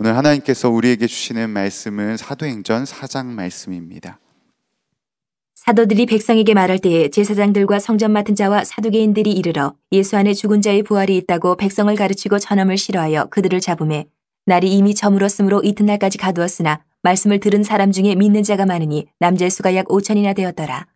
오늘 하나님께서 우리에게 주시는 말씀은 사도행전 4장 말씀입니다. 사도들이 백성에게 말할 때에 제사장들과 성전 맡은 자와 사두개인들이 이르러 예수 안에 죽은 자의 부활이 있다고 백성을 가르치고 전함을 싫어하여 그들을 잡음해 날이 이미 저물었으므로 이튿날까지 가두었으나 말씀을 들은 사람 중에 믿는 자가 많으니 남자의 수가 약 5천이나 되었더라.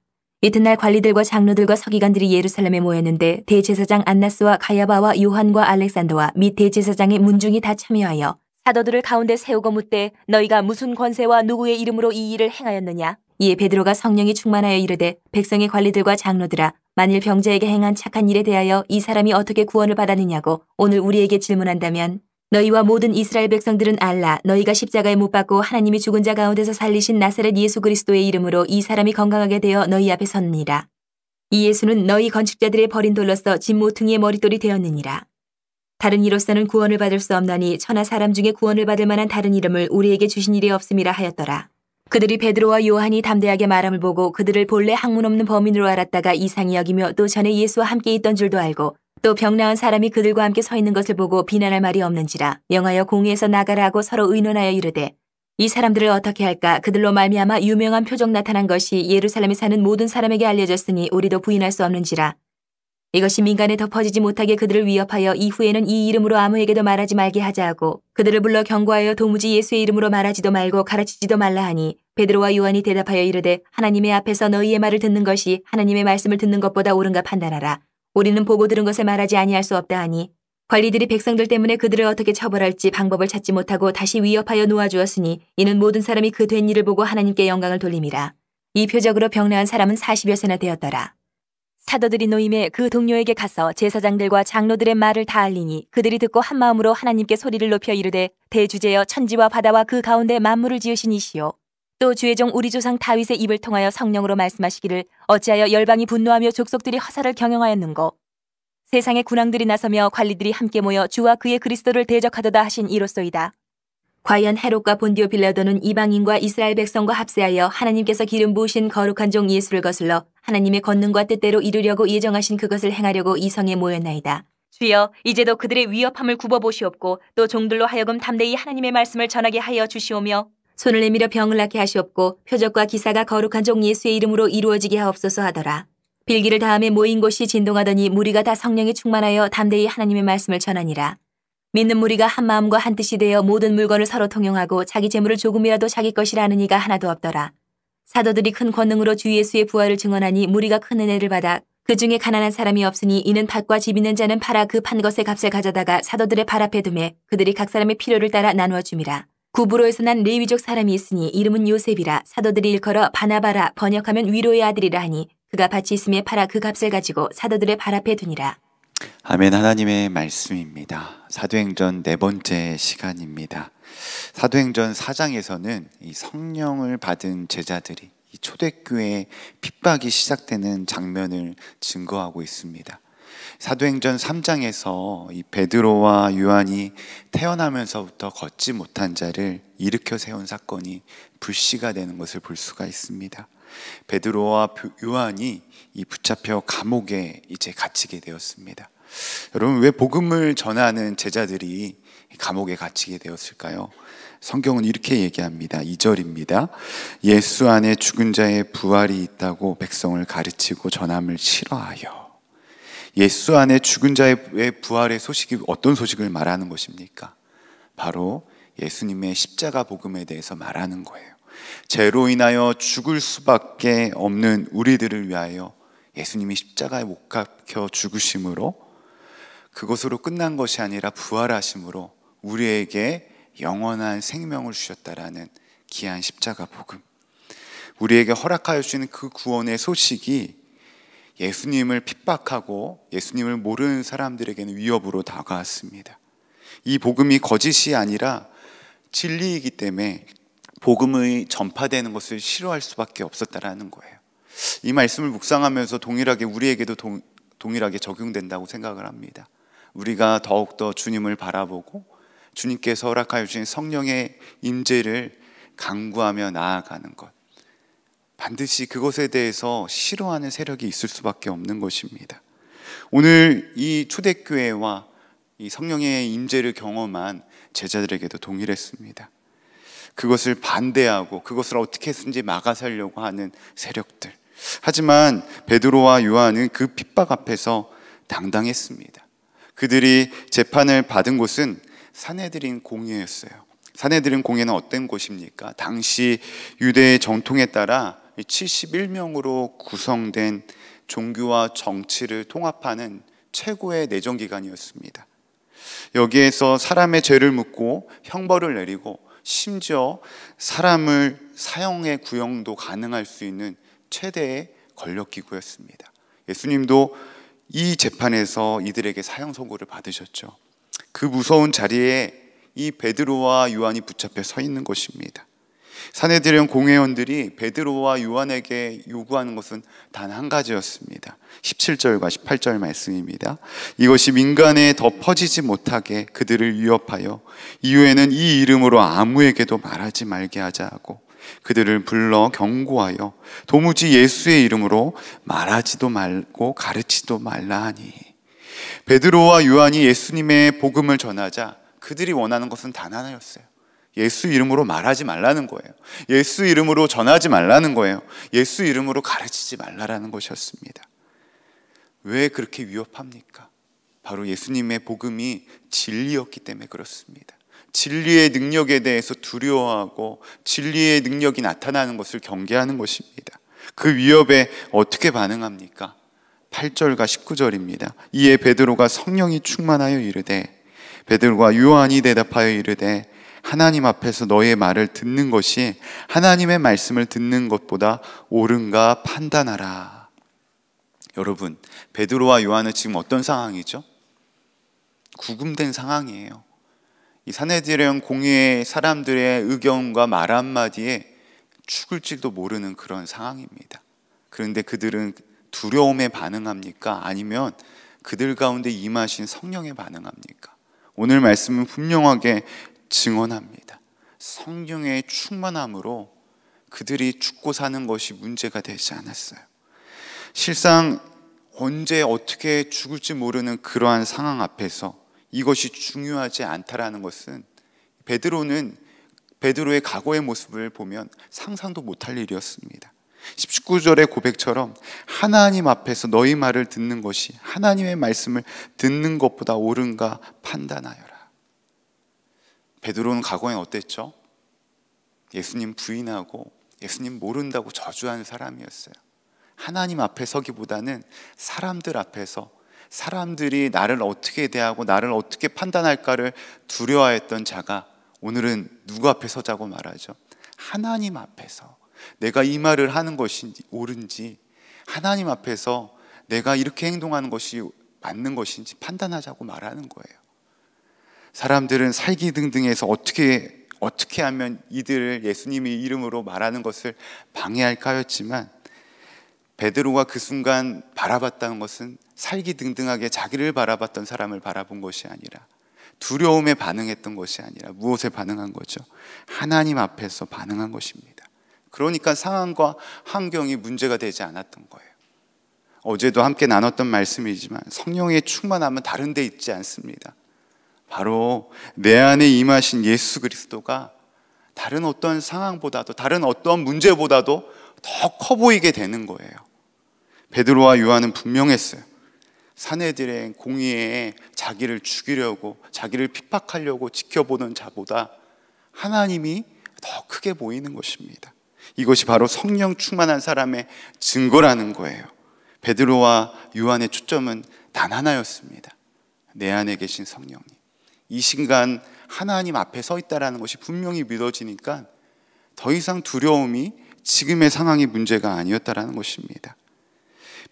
이튿날 관리들과 장로들과 서기관들이 예루살렘에 모였는데 대제사장 안나스와 가야바와 요한과 알렉산더와 및 대제사장의 문중이 다 참여하여 사도들을 가운데 세우고 묻되 너희가 무슨 권세와 누구의 이름으로 이 일을 행하였느냐? 이에 베드로가 성령이 충만하여 이르되 백성의 관리들과 장로들아 만일 병자에게 행한 착한 일에 대하여 이 사람이 어떻게 구원을 받았느냐고 오늘 우리에게 질문한다면 너희와 모든 이스라엘 백성들은 알라 너희가 십자가에 못 박고 하나님이 죽은 자 가운데서 살리신 나사렛 예수 그리스도의 이름으로 이 사람이 건강하게 되어 너희 앞에 섰느니라. 이 예수는 너희 건축자들의 버린 돌로서 진모퉁이의 머릿돌이 되었느니라. 다른 이로서는 구원을 받을 수 없나니 천하 사람 중에 구원을 받을 만한 다른 이름을 우리에게 주신 일이 없음이라 하였더라. 그들이 베드로와 요한이 담대하게 말함을 보고 그들을 본래 학문 없는 범인으로 알았다가 이상히 여기며 또 전에 예수와 함께 있던 줄도 알고 또 병나은 사람이 그들과 함께 서 있는 것을 보고 비난할 말이 없는지라 명하여 공회에서 나가라 고 서로 의논하여 이르되 이 사람들을 어떻게 할까 그들로 말미암아 유명한 표적 나타난 것이 예루살렘에 사는 모든 사람에게 알려졌으니 우리도 부인할 수 없는지라 이것이 민간에 덮어지지 못하게 그들을 위협하여 이후에는 이 이름으로 아무에게도 말하지 말게 하자 하고 그들을 불러 경고하여 도무지 예수의 이름으로 말하지도 말고 가르치지도 말라 하니 베드로와 요한이 대답하여 이르되 하나님의 앞에서 너희의 말을 듣는 것이 하나님의 말씀을 듣는 것보다 옳은가 판단하라. 우리는 보고 들은 것에 말하지 아니할 수 없다 하니 관리들이 백성들 때문에 그들을 어떻게 처벌할지 방법을 찾지 못하고 다시 위협하여 놓아주었으니 이는 모든 사람이 그 된 일을 보고 하나님께 영광을 돌림이라. 이 표적으로 병나한 사람은 40여 세나 되었더라. 사도들이 노임에 그 동료에게 가서 제사장들과 장로들의 말을 다 알리니 그들이 듣고 한 마음으로 하나님께 소리를 높여 이르되 대주제여 천지와 바다와 그 가운데 만물을 지으신 이시요 또 주의 종 우리 조상 다윗의 입을 통하여 성령으로 말씀하시기를 어찌하여 열방이 분노하며 족속들이 허사를 경영하였는고 세상의 군왕들이 나서며 관리들이 함께 모여 주와 그의 그리스도를 대적하도다 하신 이로소이다 과연 헤롯과 본디오 빌라도는 이방인과 이스라엘 백성과 합세하여 하나님께서 기름 부으신 거룩한 종 예수를 거슬러 하나님의 권능과 뜻대로 이루려고 예정하신 그것을 행하려고 이성에 모였나이다. 주여 이제도 그들의 위협함을 굽어보시옵고 또 종들로 하여금 담대히 하나님의 말씀을 전하게 하여 주시오며 손을 내밀어 병을 낫게 하시옵고 표적과 기사가 거룩한 종 예수의 이름으로 이루어지게 하옵소서 하더라. 빌기를 다음에 모인 곳이 진동하더니 무리가 다 성령이 충만하여 담대히 하나님의 말씀을 전하니라. 믿는 무리가 한 마음과 한 뜻이 되어 모든 물건을 서로 통용하고 자기 재물을 조금이라도 자기 것이라는 이가 하나도 없더라. 사도들이 큰 권능으로 주 예수의 부활을 증언하니 무리가 큰 은혜를 받아 그 중에 가난한 사람이 없으니 이는 밭과 집 있는 자는 팔아 그 판 것의 값을 가져다가 사도들의 발 앞에 둠매 그들이 각 사람의 필요를 따라 나누어 줌이라. 구부로에서 난 레위족 사람이 있으니 이름은 요셉이라 사도들이 일컬어 바나바라 번역하면 위로의 아들이라 하니 그가 밭이 있음에 팔아 그 값을 가지고 사도들의 발 앞에 두니라. 아멘 하나님의 말씀입니다. 사도행전 네 번째 시간입니다. 사도행전 4장에서는 이 성령을 받은 제자들이 초대교회 핍박이 시작되는 장면을 증거하고 있습니다. 사도행전 3장에서 이 베드로와 요한이 태어나면서부터 걷지 못한 자를 일으켜 세운 사건이 불씨가 되는 것을 볼 수가 있습니다. 베드로와 요한이 이 붙잡혀 감옥에 이제 갇히게 되었습니다. 여러분 왜 복음을 전하는 제자들이 감옥에 갇히게 되었을까요? 성경은 이렇게 얘기합니다. 2절입니다. 예수 안에 죽은 자의 부활이 있다고 백성을 가르치고 전함을 싫어하여. 예수 안에 죽은 자의 부활의 소식이 어떤 소식을 말하는 것입니까? 바로 예수님의 십자가 복음에 대해서 말하는 거예요. 죄로 인하여 죽을 수밖에 없는 우리들을 위하여 예수님이 십자가에 못 박혀 죽으심으로 그것으로 끝난 것이 아니라 부활하심으로 우리에게 영원한 생명을 주셨다라는 기한 십자가 복음. 우리에게 허락하여 주신 그 구원의 소식이 예수님을 핍박하고 예수님을 모르는 사람들에게는 위협으로 다가왔습니다. 이 복음이 거짓이 아니라 진리이기 때문에 복음의 전파되는 것을 싫어할 수밖에 없었다라는 거예요. 이 말씀을 묵상하면서 동일하게 우리에게도 동, 동일하게 적용된다고 생각을 합니다. 우리가 더욱더 주님을 바라보고 주님께서 허락하여 주신 성령의 임재를 강구하며 나아가는 것. 반드시 그것에 대해서 싫어하는 세력이 있을 수밖에 없는 것입니다. 오늘 이 초대교회와 이 성령의 임재를 경험한 제자들에게도 동일했습니다. 그것을 반대하고 그것을 어떻게 든지 막아서려고 하는 세력들. 하지만 베드로와 요한은 그 핍박 앞에서 당당했습니다. 그들이 재판을 받은 곳은 사내들인 공예였어요 사내들인 공예는 어떤 곳입니까? 당시 유대의 정통에 따라 71명으로 구성된 종교와 정치를 통합하는 최고의 내정기관이었습니다. 여기에서 사람의 죄를 묻고 형벌을 내리고 심지어 사람을 사형의 구형도 가능할 수 있는 최대의 권력기구였습니다. 예수님도 이 재판에서 이들에게 사형 선고를 받으셨죠. 그 무서운 자리에 이 베드로와 요한이 붙잡혀 서 있는 것입니다. 사내들은 공회원들이 베드로와 요한에게 요구하는 것은 단 한 가지였습니다. 17절과 18절 말씀입니다. 이것이 민간에 더 퍼지지 못하게 그들을 위협하여 이후에는 이 이름으로 아무에게도 말하지 말게 하자 하고 그들을 불러 경고하여 도무지 예수의 이름으로 말하지도 말고 가르치도 말라 하니 베드로와 요한이 예수님의 복음을 전하자 그들이 원하는 것은 단 하나였어요. 예수 이름으로 말하지 말라는 거예요. 예수 이름으로 전하지 말라는 거예요. 예수 이름으로 가르치지 말라라는 것이었습니다. 왜 그렇게 위협합니까? 바로 예수님의 복음이 진리였기 때문에 그렇습니다. 진리의 능력에 대해서 두려워하고 진리의 능력이 나타나는 것을 경계하는 것입니다. 그 위협에 어떻게 반응합니까? 8절과 19절입니다. 이에 베드로가 성령이 충만하여 이르되 베드로가 요한이 대답하여 이르되 하나님 앞에서 너의 말을 듣는 것이 하나님의 말씀을 듣는 것보다 옳은가 판단하라. 여러분, 베드로와 요한은 지금 어떤 상황이죠? 구금된 상황이에요. 이 사내들은 공의의 사람들의 의견과 말 한마디에 죽을지도 모르는 그런 상황입니다. 그런데 그들은 두려움에 반응합니까? 아니면 그들 가운데 임하신 성령에 반응합니까? 오늘 말씀은 분명하게 증언합니다. 성령의 충만함으로 그들이 죽고 사는 것이 문제가 되지 않았어요. 실상 언제 어떻게 죽을지 모르는 그러한 상황 앞에서 이것이 중요하지 않다라는 것은 베드로는 베드로의 과거의 모습을 보면 상상도 못할 일이었습니다. 19절의 고백처럼 하나님 앞에서 너희 말을 듣는 것이 하나님의 말씀을 듣는 것보다 옳은가 판단하여라. 베드로는 과거엔 어땠죠? 예수님 부인하고 예수님 모른다고 저주한 사람이었어요. 하나님 앞에 서기보다는 사람들 앞에서 사람들이 나를 어떻게 대하고 나를 어떻게 판단할까를 두려워했던 자가 오늘은 누구 앞에 서자고 말하죠? 하나님 앞에서 내가 이 말을 하는 것이 옳은지 하나님 앞에서 내가 이렇게 행동하는 것이 맞는 것인지 판단하자고 말하는 거예요. 사람들은 살기 등등에서 어떻게 어떻게 하면 이들을 예수님의 이름으로 말하는 것을 방해할까였지만 베드로가 그 순간 바라봤다는 것은 살기 등등하게 자기를 바라봤던 사람을 바라본 것이 아니라 두려움에 반응했던 것이 아니라 무엇에 반응한 거죠? 하나님 앞에서 반응한 것입니다. 그러니까 상황과 환경이 문제가 되지 않았던 거예요. 어제도 함께 나눴던 말씀이지만 성령의 충만함은 다른 데 있지 않습니다. 바로 내 안에 임하신 예수 그리스도가 다른 어떤 상황보다도 다른 어떤 문제보다도 더 커 보이게 되는 거예요. 베드로와 요한은 분명했어요. 사내들의 공의에 자기를 죽이려고 자기를 핍박하려고 지켜보는 자보다 하나님이 더 크게 보이는 것입니다. 이것이 바로 성령 충만한 사람의 증거라는 거예요. 베드로와 요한의 초점은 단 하나였습니다. 내 안에 계신 성령님. 이 순간 하나님 앞에 서 있다라는 것이 분명히 믿어지니까 더 이상 두려움이 지금의 상황이 문제가 아니었다라는 것입니다.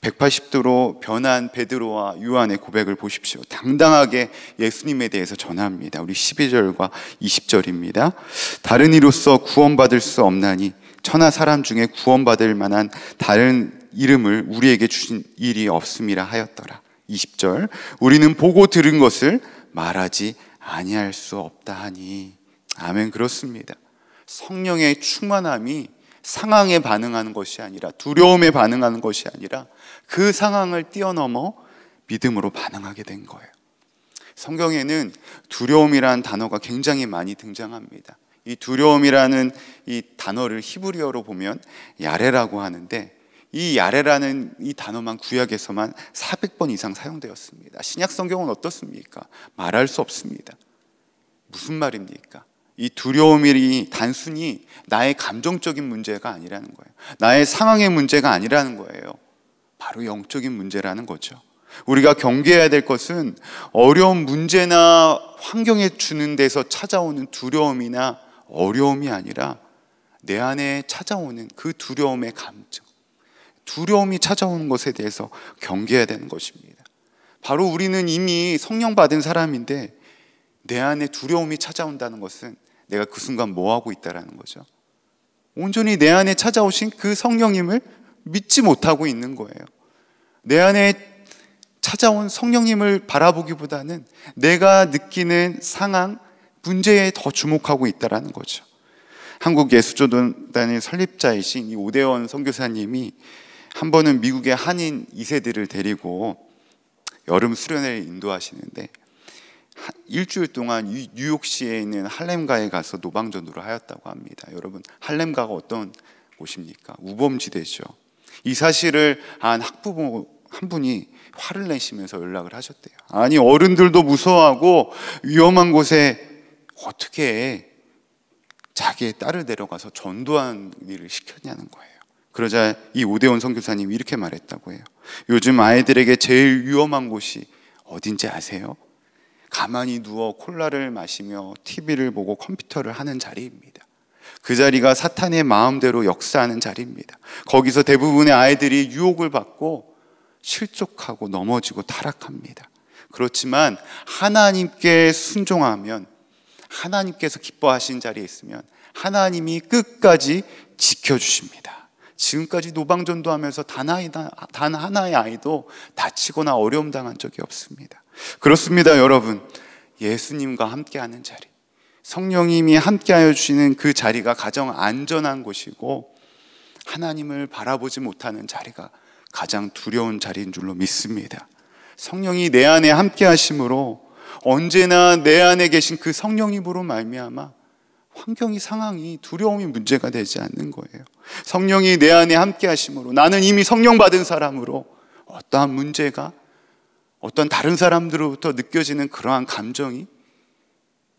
180도로 변한 베드로와 유한의 고백을 보십시오. 당당하게 예수님에 대해서 전합니다. 우리 12절과 20절입니다. 다른 이로써 구원받을 수 없나니 천하 사람 중에 구원받을 만한 다른 이름을 우리에게 주신 일이 없음이라 하였더라. 20절 우리는 보고 들은 것을 말하지 아니할 수 없다 하니 아멘 그렇습니다. 성령의 충만함이 상황에 반응하는 것이 아니라 두려움에 반응하는 것이 아니라 그 상황을 뛰어넘어 믿음으로 반응하게 된 거예요. 성경에는 두려움이라는 단어가 굉장히 많이 등장합니다. 이 두려움이라는 이 단어를 히브리어로 보면 야레라고 하는데 이 야레라는 이 단어만 구약에서만 400번 이상 사용되었습니다. 신약 성경은 어떻습니까? 말할 수 없습니다. 무슨 말입니까? 이 두려움이 단순히 나의 감정적인 문제가 아니라는 거예요. 나의 상황의 문제가 아니라는 거예요. 바로 영적인 문제라는 거죠. 우리가 경계해야 될 것은 어려운 문제나 환경에 주는 데서 찾아오는 두려움이나 어려움이 아니라 내 안에 찾아오는 그 두려움의 감정, 두려움이 찾아오는 것에 대해서 경계해야 되는 것입니다. 바로 우리는 이미 성령 받은 사람인데 내 안에 두려움이 찾아온다는 것은 내가 그 순간 뭐 하고 있다라는 거죠. 온전히 내 안에 찾아오신 그 성령님을 믿지 못하고 있는 거예요. 내 안에 찾아온 성령님을 바라보기보다는 내가 느끼는 상황, 문제에 더 주목하고 있다라는 거죠. 한국 예수조단의 설립자이신 이 오대원 선교사님이 한 번은 미국의 한인 2세들을 데리고 여름 수련회를 인도하시는데 일주일 동안 뉴욕시에 있는 할렘가에 가서 노방전으로 하였다고 합니다. 여러분, 할렘가가 어떤 곳입니까? 우범지대죠. 이 사실을 한 학부모 한 분이 화를 내시면서 연락을 하셨대요. 아니, 어른들도 무서워하고 위험한 곳에 어떻게 자기의 딸을 데려가서 전도한 일을 시켰냐는 거예요. 그러자 이 오대원 선교사님이 이렇게 말했다고 해요. 요즘 아이들에게 제일 위험한 곳이 어딘지 아세요? 가만히 누워 콜라를 마시며 TV를 보고 컴퓨터를 하는 자리입니다. 그 자리가 사탄의 마음대로 역사하는 자리입니다. 거기서 대부분의 아이들이 유혹을 받고 실족하고 넘어지고 타락합니다. 그렇지만 하나님께 순종하면 하나님께서 기뻐하신 자리에 있으면 하나님이 끝까지 지켜주십니다. 지금까지 노방전도 하면서 단, 단 하나의 아이도 다치거나 어려움 당한 적이 없습니다. 그렇습니다, 여러분. 예수님과 함께하는 자리. 성령님이 함께하여 주시는 그 자리가 가장 안전한 곳이고 하나님을 바라보지 못하는 자리가 가장 두려운 자리인 줄로 믿습니다. 성령이 내 안에 함께 하심으로 언제나 내 안에 계신 그 성령님으로 말미암아 환경이 상황이 두려움이 문제가 되지 않는 거예요. 성령이 내 안에 함께 하심으로 나는 이미 성령 받은 사람으로 어떠한 문제가 어떤 다른 사람들로부터 느껴지는 그러한 감정이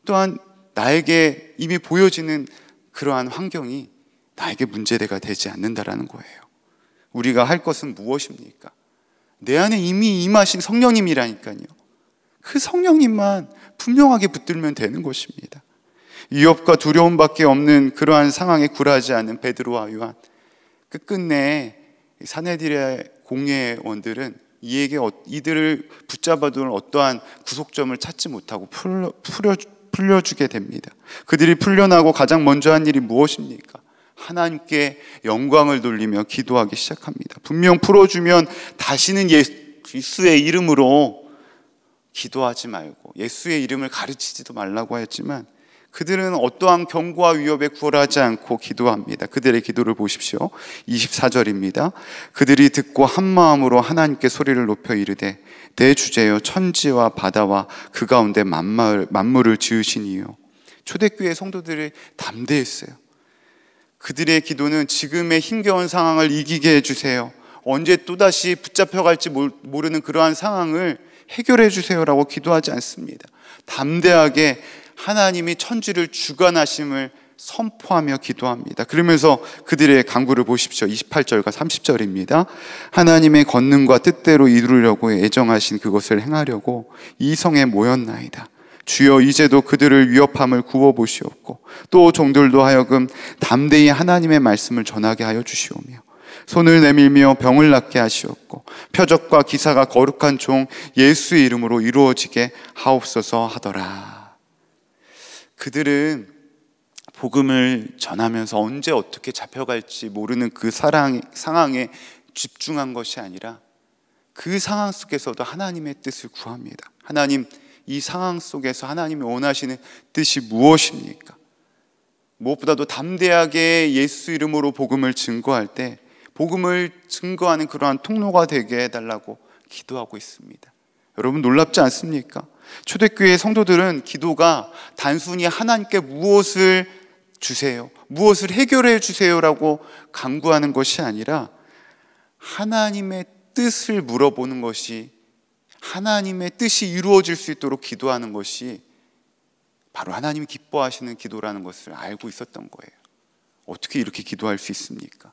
또한 나에게 이미 보여지는 그러한 환경이 나에게 문제가 되지 않는다라는 거예요. 우리가 할 것은 무엇입니까? 내 안에 이미 임하신 성령님이라니까요. 그 성령님만 분명하게 붙들면 되는 것입니다. 위협과 두려움밖에 없는 그러한 상황에 굴하지 않은 베드로와 요한. 끝끝내 그 사내들의 공예원들은 이에게 어, 이들을 붙잡아두는 어떠한 구속점을 찾지 못하고 풀려, 풀려, 풀려주게 됩니다. 그들이 풀려나고 가장 먼저 한 일이 무엇입니까? 하나님께 영광을 돌리며 기도하기 시작합니다. 분명 풀어주면 다시는 예, 예수의 이름으로 기도하지 말고 예수의 이름을 가르치지도 말라고 했지만 그들은 어떠한 경고와 위협에 구 굴하지 않고 기도합니다. 그들의 기도를 보십시오. 24절입니다. 그들이 듣고 한 마음으로 하나님께 소리를 높여 이르되 내 주제여 천지와 바다와 그 가운데 만물, 만물을 지으시니요. 초대교회 성도들이 담대했어요. 그들의 기도는 지금의 힘겨운 상황을 이기게 해주세요. 언제 또다시 붙잡혀갈지 모르는 그러한 상황을 해결해 주세요라고 기도하지 않습니다. 담대하게 하나님이 천지를 주관하심을 선포하며 기도합니다. 그러면서 그들의 강구를 보십시오. 28절과 30절입니다. 하나님의 권능과 뜻대로 이루려고 애정하신 그것을 행하려고 이 성에 모였나이다. 주여 이제도 그들을 위협함을 구워 보시옵고 또 종들도 하여금 담대히 하나님의 말씀을 전하게 하여 주시오며 손을 내밀며 병을 낫게 하시옵고 표적과 기사가 거룩한 종 예수 이름으로 이루어지게 하옵소서 하더라. 그들은 복음을 전하면서 언제 어떻게 잡혀갈지 모르는 그 사랑, 상황에 집중한 것이 아니라 그 상황 속에서도 하나님의 뜻을 구합니다. 하나님, 이 상황 속에서 하나님이 원하시는 뜻이 무엇입니까? 무엇보다도 담대하게 예수 이름으로 복음을 증거할 때 복음을 증거하는 그러한 통로가 되게 해달라고 기도하고 있습니다. 여러분 놀랍지 않습니까? 초대교회 성도들은 기도가 단순히 하나님께 무엇을 주세요, 무엇을 해결해 주세요라고 강구하는 것이 아니라 하나님의 뜻을 물어보는 것이 하나님의 뜻이 이루어질 수 있도록 기도하는 것이 바로 하나님이 기뻐하시는 기도라는 것을 알고 있었던 거예요. 어떻게 이렇게 기도할 수 있습니까?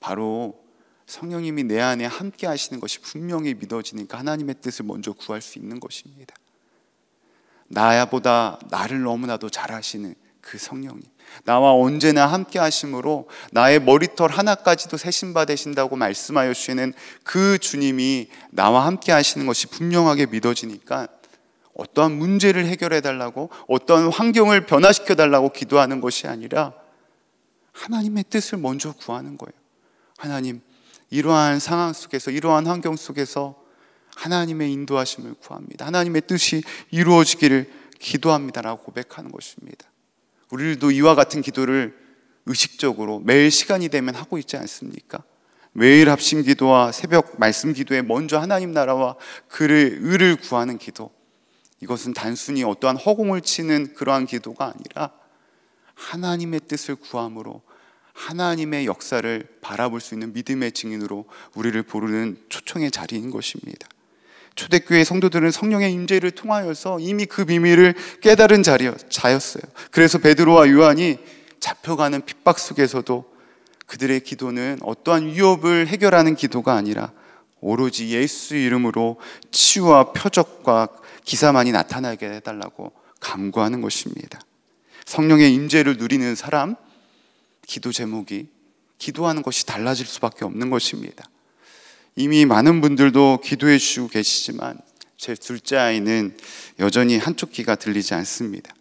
바로 성령님이 내 안에 함께 하시는 것이 분명히 믿어지니까 하나님의 뜻을 먼저 구할 수 있는 것입니다. 나야보다 나를 너무나도 잘 아시는 그 성령님. 나와 언제나 함께 하심으로 나의 머리털 하나까지도 세신 받으신다고 말씀하여 주시는 그 주님이 나와 함께 하시는 것이 분명하게 믿어지니까 어떠한 문제를 해결해 달라고 어떠한 환경을 변화시켜 달라고 기도하는 것이 아니라 하나님의 뜻을 먼저 구하는 거예요. 하나님, 이러한 상황 속에서 이러한 환경 속에서 하나님의 인도하심을 구합니다. 하나님의 뜻이 이루어지기를 기도합니다라고 고백하는 것입니다. 우리도 이와 같은 기도를 의식적으로 매일 시간이 되면 하고 있지 않습니까? 매일 합심 기도와 새벽 말씀 기도에 먼저 하나님 나라와 그를 의를 구하는 기도. 이것은 단순히 어떠한 허공을 치는 그러한 기도가 아니라 하나님의 뜻을 구함으로 하나님의 역사를 바라볼 수 있는 믿음의 증인으로 우리를 부르는 초청의 자리인 것입니다. 초대교회 성도들은 성령의 임재를 통하여서 이미 그 비밀을 깨달은 자였어요. 그래서 베드로와 요한이 잡혀가는 핍박 속에서도 그들의 기도는 어떠한 위협을 해결하는 기도가 아니라 오로지 예수 이름으로 치유와 표적과 기사만이 나타나게 해달라고 강구하는 것입니다. 성령의 임재를 누리는 사람, 기도 제목이 기도하는 것이 달라질 수밖에 없는 것입니다. 이미 많은 분들도 기도해 주시고 계시지만 제 둘째 아이는 여전히 한쪽 귀가 들리지 않습니다.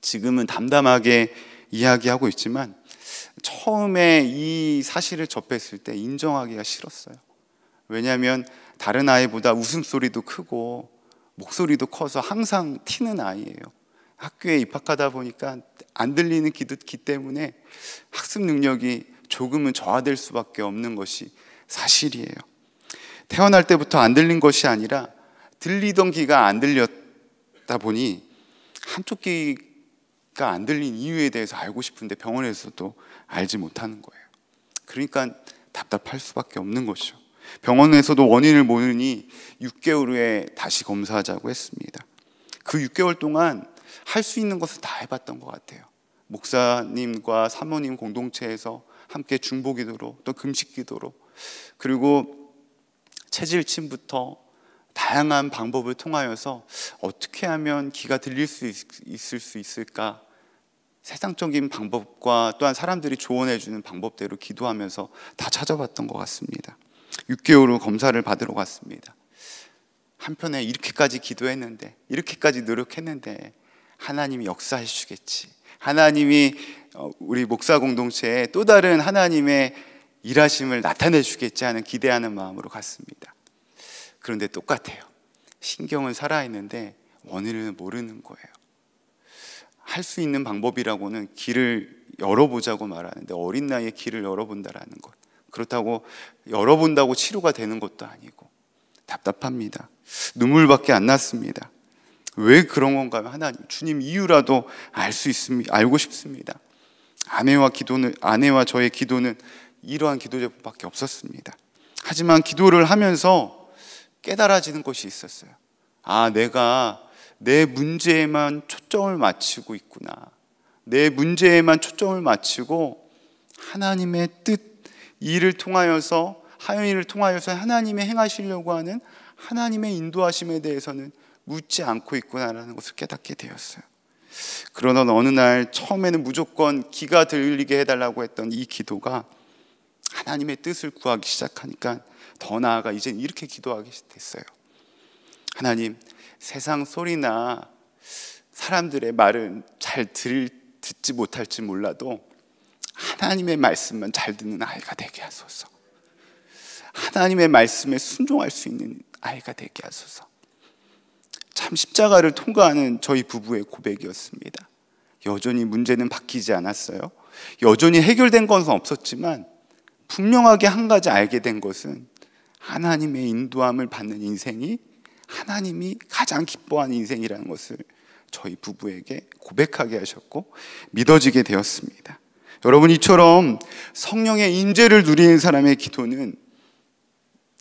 지금은 담담하게 이야기하고 있지만 처음에 이 사실을 접했을 때 인정하기가 싫었어요. 왜냐하면 다른 아이보다 웃음소리도 크고 목소리도 커서 항상 튀는 아이예요. 학교에 입학하다 보니까 안 들리는 기듣기 때문에 학습 능력이 조금은 저하될 수밖에 없는 것이 사실이에요. 태어날 때부터 안 들린 것이 아니라 들리던 귀가 안 들렸다 보니 한쪽 귀가 안 들린 이유에 대해서 알고 싶은데 병원에서도 알지 못하는 거예요. 그러니까 답답할 수밖에 없는 것이죠. 병원에서도 원인을 모르니 6개월 후에 다시 검사하자고 했습니다. 그 6개월 동안 할수 있는 것을다 해봤던 것 같아요. 목사님과 사모님 공동체에서 함께 중보기도로 또 금식기도로 그리고 체질침부터 다양한 방법을 통하여서 어떻게 하면 귀가 들릴 수 있, 을수 있을까 세상적인 방법과 또한 사람들이 조언해 주는 방법대로 기도하면서 다 찾아봤던 것 같습니다. 6개월 후 검사를 받으러 갔습니다. 한편에 이렇게까지 기도했는데 이렇게까지 노력했는데 하나님이 역사해 주겠지. 하나님이 어, 우리 목사 공동체에 또 다른 하나님의 일하심을 나타내 주겠지 하는 기대하는 마음으로 갔습니다. 그런데 똑같아요. 신경은 살아있는데 원인을 모르는 거예요. 할 수 있는 방법이라고는 길을 열어보자고 말하는데 어린 나이에 길을 열어본다라는 것. 그렇다고 열어본다고 치료가 되는 것도 아니고 답답합니다. 눈물밖에 안 났습니다. 왜 그런 건가 하나님, 주님 이유라도 알 수 있습니다. 알고 싶습니다. 아내와 기도는 아내와 저의 기도는 이러한 기도 제목밖에 없었습니다. 하지만 기도를 하면서 깨달아지는 것이 있었어요. 아, 내가 내 문제에만 초점을 맞추고 있구나. 내 문제에만 초점을 맞추고 하나님의 뜻, 이를 통하여서 하연이를 통하여서 하나님의 행하시려고 하는 하나님의 인도하심에 대해서는 묻지 않고 있구나라는 것을 깨닫게 되었어요. 그러던 어느 날 처음에는 무조건 귀가 들리게 해달라고 했던 이 기도가 하나님의 뜻을 구하기 시작하니까 더 나아가 이제 이렇게 기도하게 됐어요. 하나님, 세상 소리나 사람들의 말은 잘 들, 듣지 못할지 몰라도 하나님의 말씀만 잘 듣는 아이가 되게 하소서. 하나님의 말씀에 순종할 수 있는 아이가 되게 하소서. 참 십자가를 통과하는 저희 부부의 고백이었습니다. 여전히 문제는 바뀌지 않았어요. 여전히 해결된 것은 없었지만 분명하게 한 가지 알게 된 것은 하나님의 인도함을 받는 인생이 하나님이 가장 기뻐하는 인생이라는 것을 저희 부부에게 고백하게 하셨고 믿어지게 되었습니다. 여러분 이처럼 성령의 임재를 누리는 사람의 기도는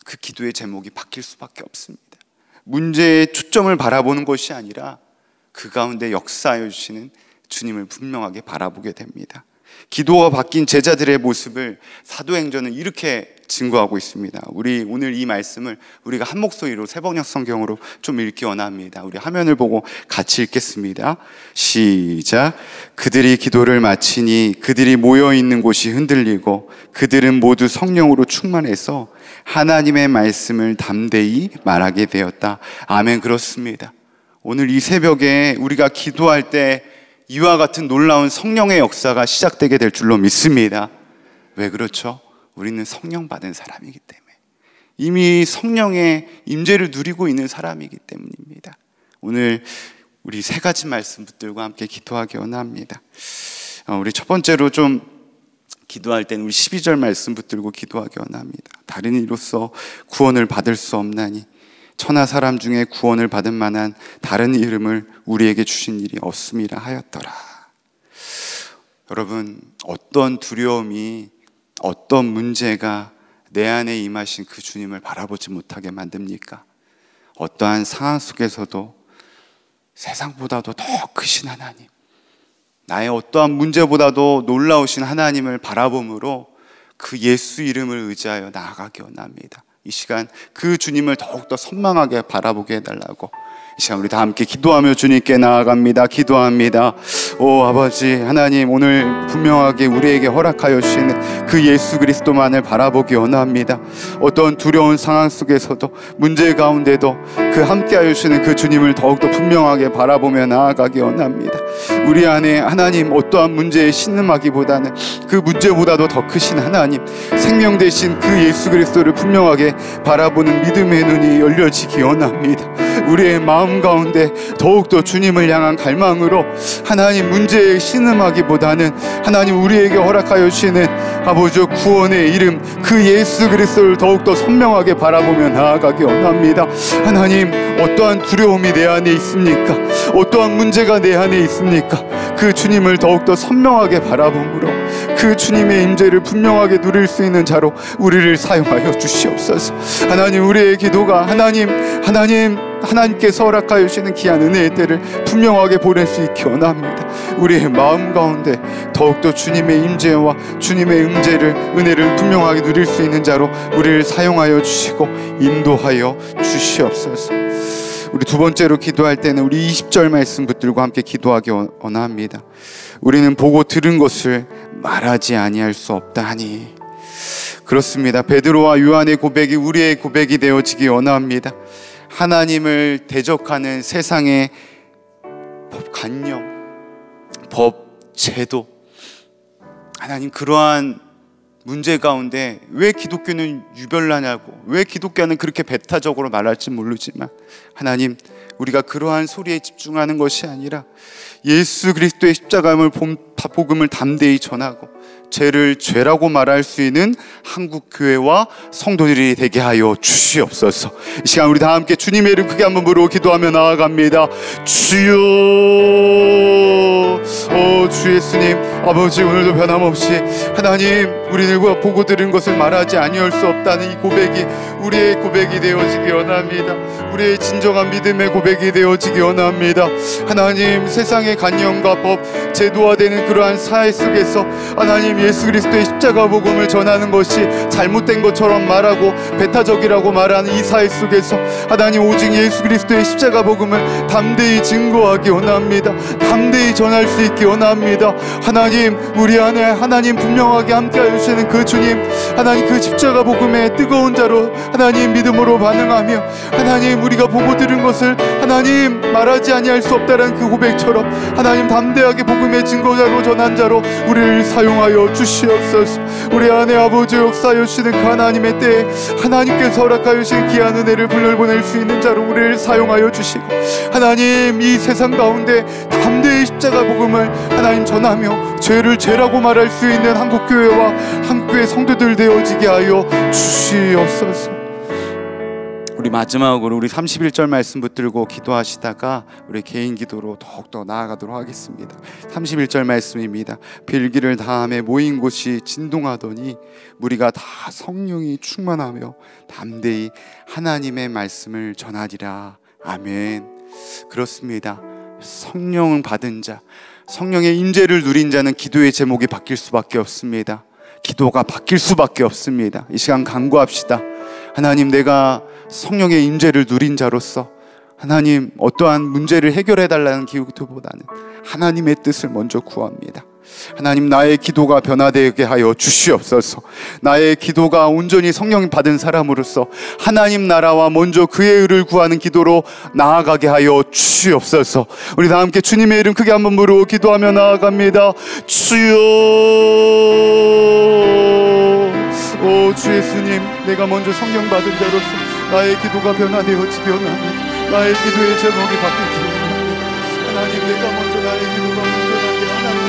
그 기도의 제목이 바뀔 수밖에 없습니다. 문제의 초점을 바라보는 것이 아니라 그 가운데 역사하여 주시는 주님을 분명하게 바라보게 됩니다. 기도와 바뀐 제자들의 모습을 사도행전은 이렇게 증거하고 있습니다. 우리 오늘 이 말씀을 우리가 한 목소리로 세번역 성경으로 좀 읽기 원합니다. 우리 화면을 보고 같이 읽겠습니다. 시작. 그들이 기도를 마치니 그들이 모여 있는 곳이 흔들리고 그들은 모두 성령으로 충만해서 하나님의 말씀을 담대히 말하게 되었다. 아멘. 그렇습니다. 오늘 이 새벽에 우리가 기도할 때 이와 같은 놀라운 성령의 역사가 시작되게 될 줄로 믿습니다. 왜 그렇죠? 우리는 성령 받은 사람이기 때문에 이미 성령의 임재를 누리고 있는 사람이기 때문입니다. 오늘 우리 세 가지 말씀 붙들고 함께 기도하기 원합니다. 어, 우리 첫 번째로 좀 기도할 때는 우리 12절 말씀 붙들고 기도하기 원합니다. 다른 이로써 구원을 받을 수 없나니 천하 사람 중에 구원을 받을 만한 다른 이름을 우리에게 주신 일이 없음이라 하였더라. 여러분, 어떤 두려움이 어떤 문제가 내 안에 임하신 그 주님을 바라보지 못하게 만듭니까? 어떠한 상황 속에서도 세상보다도 더 크신 하나님, 나의 어떠한 문제보다도 놀라우신 하나님을 바라봄으로 그 예수 이름을 의지하여 나아가기 원합니다. 이 시간 그 주님을 더욱더 선망하게 바라보게 해달라고 이 시간 우리 다 함께 기도하며 주님께 나아갑니다. 기도합니다. 오 아버지 하나님 오늘 분명하게 우리에게 허락하여 주시그 예수 그리스도만을 바라보기 원합니다. 어떤 두려운 상황 속에서도 문제 가운데도 그 함께하여 주시는 그 주님을 더욱더 분명하게 바라보며 나아가기 원합니다. 우리 안에 하나님 어떠한 문제에 신음하기보다는 그 문제보다도 더 크신 하나님 생명 대신 그 예수 그리스도를 분명하게 바라보는 믿음의 눈이 열려지기 원합니다. 우리의 마음 가운데 더욱더 주님을 향한 갈망으로 하나님 문제에 신음하기보다는 하나님 우리에게 허락하여 주시는 아버지 구원의 이름 그 예수 그리스도를 더욱더 선명하게 바라보며 나아가기 원합니다. 하나님 어떠한 두려움이 내 안에 있습니까? 어떠한 문제가 내 안에 있습니까? 그 주님을 더욱더 선명하게 바라봄으로 그 주님의 임재를 분명하게 누릴 수 있는 자로 우리를 사용하여 주시옵소서. 하나님 우리의 기도가 하나님 하나님 하나님께서 허락하여 주시는 귀한 은혜의 때를 분명하게 보낼 수 있기 원합니다. 우리의 마음 가운데 더욱더 주님의 임재와 주님의 응재를 은혜를 분명하게 누릴 수 있는 자로 우리를 사용하여 주시고 인도하여 주시옵소서. 우리 두 번째로 기도할 때는 우리 20절 말씀 붙들고 함께 기도하기 원합니다. 우리는 보고 들은 것을 말하지 아니할 수 없다니. 그렇습니다. 베드로와 요한의 고백이 우리의 고백이 되어지기 원합니다. 하나님을 대적하는 세상의 법 관념, 법, 제도. 하나님 그러한 문제 가운데 왜 기독교는 유별나냐고, 왜 기독교는 그렇게 배타적으로 말할지 모르지만, 하나님, 우리가 그러한 소리에 집중하는 것이 아니라 예수 그리스도의 십자가임을 복음을 담대히 전하고 죄를 죄라고 말할 수 있는 한국 교회와 성도들이 되게 하여 주시옵소서. 이 시간 우리 다 함께 주님의 이름 크게 한번 부르고 기도하며 나아갑니다. 주여, 오주 예수님, 아버지 오늘도 변함없이 하나님. 우리들과 보고 들은 것을 말하지 아니할 수 없다는 이 고백이 우리의 고백이 되어지기 원합니다. 우리의 진정한 믿음의 고백이 되어지기 원합니다. 하나님 세상의 관념과 법 제도화되는 그러한 사회 속에서 하나님 예수 그리스도의 십자가 복음을 전하는 것이 잘못된 것처럼 말하고 배타적이라고 말하는 이 사회 속에서 하나님 오직 예수 그리스도의 십자가 복음을 담대히 증거하기 원합니다. 담대히 전할 수 있기 원합니다. 하나님 우리 안에 하나님 분명하게 함께하여 주시는 그 주님 하나님 그 십자가 복음의 뜨거운 자로 하나님 믿음으로 반응하며 하나님 우리가 보고 들은 것을 하나님 말하지 아니할 수 없다는 그 고백처럼 하나님 담대하게 복음의 증거자로 전한 자로 우리를 사용하여 주시옵소서 우리 안에 아버지 역사여 주시는 그 하나님의 때에 하나님께서 허락하여 주신 귀한 은혜를 불러보낼 수 있는 자로 우리를 사용하여 주시고 하나님 이 세상 가운데 담대히 십자가 복음을 하나님 전하며 죄를 죄라고 말할 수 있는 한국교회와 한교의 성도들 되어지게 하여 주시옵소서. 우리 마지막으로 우리 31절 말씀 붙들고 기도하시다가 우리 개인 기도로 더욱더 나아가도록 하겠습니다. 31절 말씀입니다. 빌기를 다함에 모인 곳이 진동하더니 우리가 다 성령이 충만하며 담대히 하나님의 말씀을 전하리라. 아멘. 그렇습니다. 성령 받은 자, 성령의 임재를 누린 자는 기도의 제목이 바뀔 수밖에 없습니다. 기도가 바뀔 수밖에 없습니다. 이 시간 간구합시다. 하나님 내가 성령의 임재를 누린 자로서 하나님 어떠한 문제를 해결해 달라는 기도보다는 하나님의 뜻을 먼저 구합니다. 하나님 나의 기도가 변화되게 하여 주시옵소서. 나의 기도가 온전히 성령 받은 사람으로서 하나님 나라와 먼저 그의 의를 구하는 기도로 나아가게 하여 주시옵소서. 우리 다 함께 주님의 이름 크게 한번 부르고 기도하며 나아갑니다. 주여 오 주 예수님 내가 먼저 성령 받은 자로서 나의 기도가 변화되어지기원 나의 기도의 제목이 바뀌기 하나님 내가 먼저 나의 기도가 온전하게 하나님